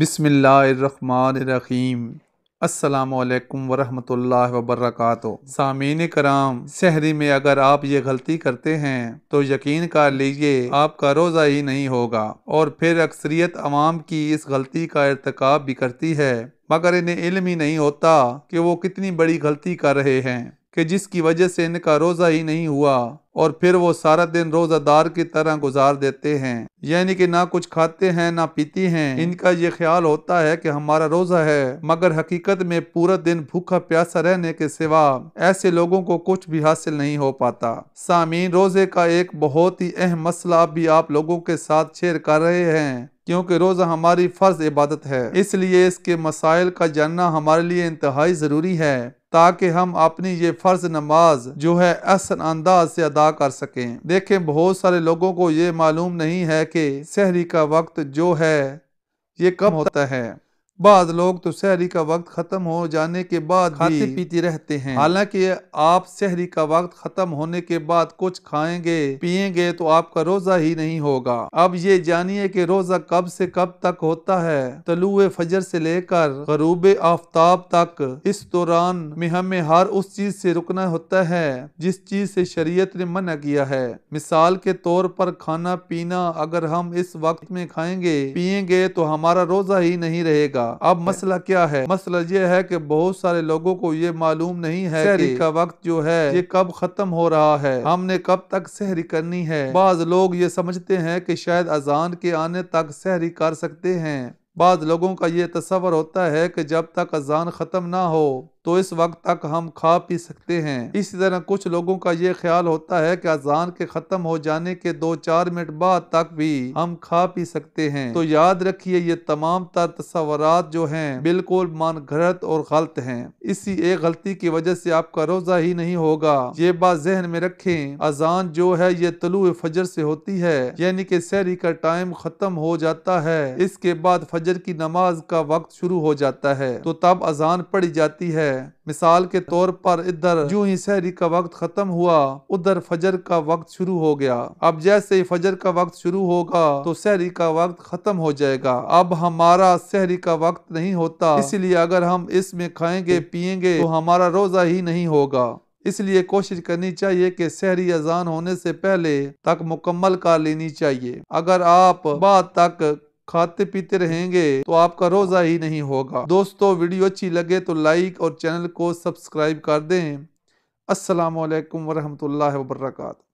बिसमीम अल्लाम वरहमल वबरक सामीन कराम शहरी में अगर आप ये गलती करते हैं तो यकीन कर लीजिए आपका रोज़ा ही नहीं होगा और फिर अक्सरियत आवाम की इस गलती का इरतकब भी करती है मगर इन्हें इल्म ही नहीं होता कि वो कितनी बड़ी गलती कर रहे हैं कि जिसकी वजह से इनका रोज़ा ही नहीं हुआ और फिर वो सारा दिन रोज़ादार की तरह गुजार देते हैं यानी कि ना कुछ खाते हैं ना पीते हैं इनका ये ख्याल होता है कि हमारा रोज़ा है मगर हकीकत में पूरा दिन भूखा प्यासा रहने के सिवा ऐसे लोगों को कुछ भी हासिल नहीं हो पाता सामीन रोज़े का एक बहुत ही अहम मसला भी आप लोगों के साथ शेयर कर रहे हैं क्योंकि रोज़ा हमारी फ़र्ज इबादत है इसलिए इसके मसाइल का जानना हमारे लिए इंतहाई ज़रूरी है ताकि हम अपनी ये फ़र्ज नमाज जो है असर अंदाज से अदा कर सकें देखें बहुत सारे लोगों को ये मालूम नहीं है कि शहरी का वक्त जो है ये कब होता है बाद लोग तो शहरी का वक्त खत्म हो जाने के बाद खाते पीते रहते हैं हालांकि आप शहरी का वक्त खत्म होने के बाद कुछ खाएंगे पिएंगे तो आपका रोजा ही नहीं होगा अब ये जानिए कि रोजा कब से कब तक होता है तलुए फजर से लेकर गरूब आफ्ताब तक इस दौरान में हमें हर उस चीज से रुकना होता है जिस चीज से शरीयत ने मना किया है मिसाल के तौर पर खाना पीना अगर हम इस वक्त में खाएंगे पिएंगे तो हमारा रोजा ही नहीं रहेगा अब मसला क्या है मसला ये है कि बहुत सारे लोगों को ये मालूम नहीं है शहरी का वक्त जो है ये कब खत्म हो रहा है हमने कब तक शहरी करनी है बाज लोग ये समझते हैं कि शायद अजान के आने तक शहरी कर सकते हैं बाद लोगों का ये तस्वर होता है कि जब तक अजान ख़त्म ना हो तो इस वक्त तक हम खा पी सकते हैं इसी तरह कुछ लोगों का ये ख्याल होता है कि अजान के ख़त्म हो जाने के दो चार मिनट बाद तक भी हम खा पी सकते हैं तो याद रखिए ये तमाम तर तस्वरत जो हैं बिल्कुल मान घरत और गलत हैं इसी एक गलती की वजह से आपका रोज़ा ही नहीं होगा ये बात जहन में रखें अजान जो है ये तलु फजर से होती है यानी कि शहरी का टाइम ख़त्म हो जाता है इसके बाद फजर की नमाज का वक्त शुरू हो जाता है तो तब अजान पड़ी जाती है मिसाल के तौर पर इधर यूं ही सहरी का वक्त खत्म हुआ उधर फजर का वक्त शुरू हो गया अब जैसे ही फजर का वक्त शुरू होगा तो सहरी का वक्त खत्म हो जाएगा अब हमारा सहरी का वक्त नहीं होता इसलिए अगर हम इसमें खाएंगे पियेंगे तो हमारा रोजा ही नहीं होगा इसलिए कोशिश करनी चाहिए कि शहरी अजान होने से पहले तक मुकम्मल कर लेनी चाहिए अगर आप बाद तक खाते पीते रहेंगे तो आपका रोजा ही नहीं होगा दोस्तों वीडियो अच्छी लगे तो लाइक और चैनल को सब्सक्राइब कर दें असलकम वरहमल वर्का